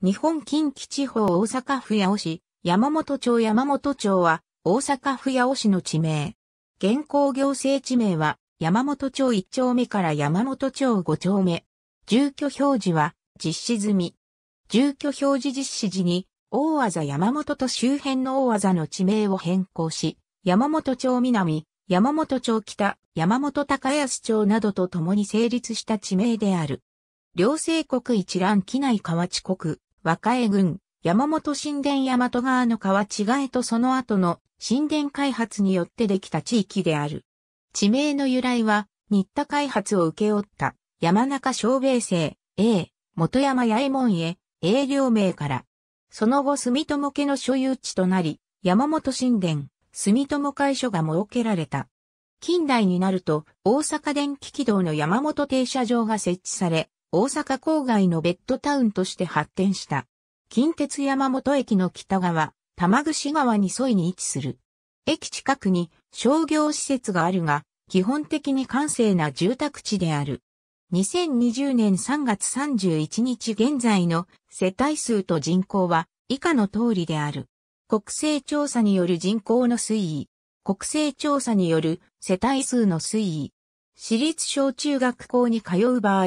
日本近畿地方大阪府八尾市、山本町山本町は、大阪府八尾市の地名。現行行政地名は、山本町1丁目から山本町5丁目。住居表示は、実施済み。住居表示実施時に、大技山本と周辺の大技の地名を変更し、山本町南、山本町北、山本高安町などと共に成立した地名である。両政国一覧機内河内国、和歌江郡、山本神殿大和川の川違いとその後の神殿開発によってできた地域である。地名の由来は、新田開発を請け負った山中小米生、A、元山八右衛門へ、A 両名から。その後住友家の所有地となり、山本神殿、住友会所が設けられた。近代になると、大阪電気軌道の山本停車場が設置され、大阪郊外のベッドタウンとして発展した。近鉄山本駅の北側、玉串川に沿いに位置する。駅近くに商業施設があるが、基本的に閑静な住宅地である。2020年3月31日現在の世帯数と人口は以下の通りである。国勢調査による人口の推移。国勢調査による世帯数の推移。私立小中学校に通う場合、